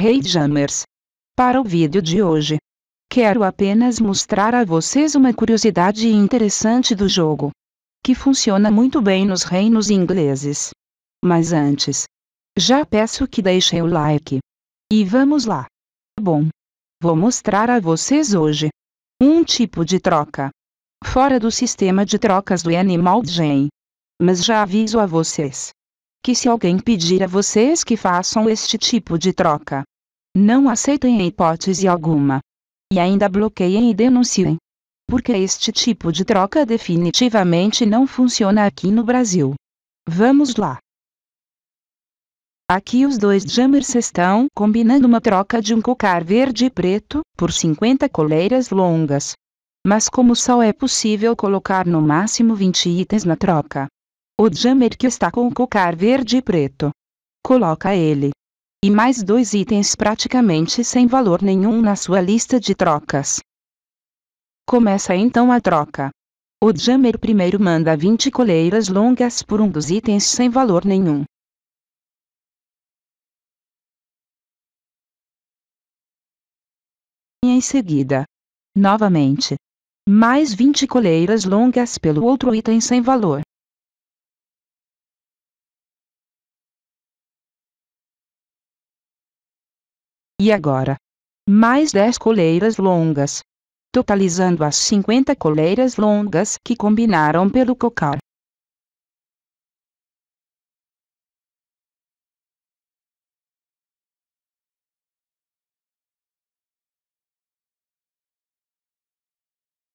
Hey Jammers! Para o vídeo de hoje, quero apenas mostrar a vocês uma curiosidade interessante do jogo, que funciona muito bem nos reinos ingleses. Mas antes, já peço que deixem o like. E vamos lá. Bom, vou mostrar a vocês hoje um tipo de troca fora do sistema de trocas do Animal Gen. Mas já aviso a vocês que se alguém pedir a vocês que façam este tipo de troca, não aceitem em hipótese alguma. E ainda bloqueiem e denunciem. Porque este tipo de troca definitivamente não funciona aqui no Brasil. Vamos lá. Aqui os dois jammers estão combinando uma troca de um cocar verde e preto, por 50 coleiras longas. Mas como só é possível colocar no máximo 20 itens na troca, o jammer que está com o cocar verde e preto. Coloca ele. E mais dois itens praticamente sem valor nenhum na sua lista de trocas. Começa então a troca. O jammer primeiro manda 20 coleiras longas por um dos itens sem valor nenhum. E em seguida, novamente, mais 20 coleiras longas pelo outro item sem valor. E agora? Mais 10 coleiras longas. Totalizando as 50 coleiras longas que combinaram pelo cocar.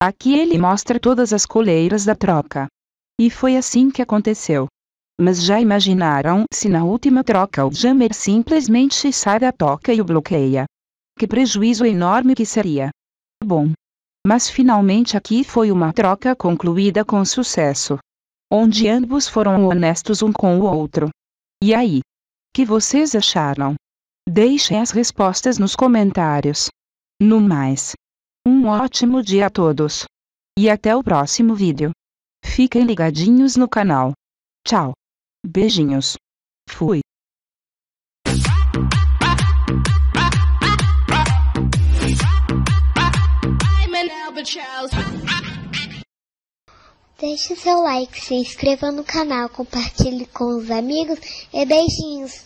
Aqui ele mostra todas as coleiras da troca. E foi assim que aconteceu mas já imaginaram se na última troca o Jammer simplesmente sai da toca e o bloqueia? Que prejuízo enorme que seria! Bom. Mas finalmente aqui foi uma troca concluída com sucesso. Onde ambos foram honestos um com o outro. E aí? Que vocês acharam? Deixem as respostas nos comentários. No mais. Um ótimo dia a todos. E até o próximo vídeo. Fiquem ligadinhos no canal. Tchau. Beijinhos. Fui. Deixe seu like, se inscreva no canal, compartilhe com os amigos e beijinhos.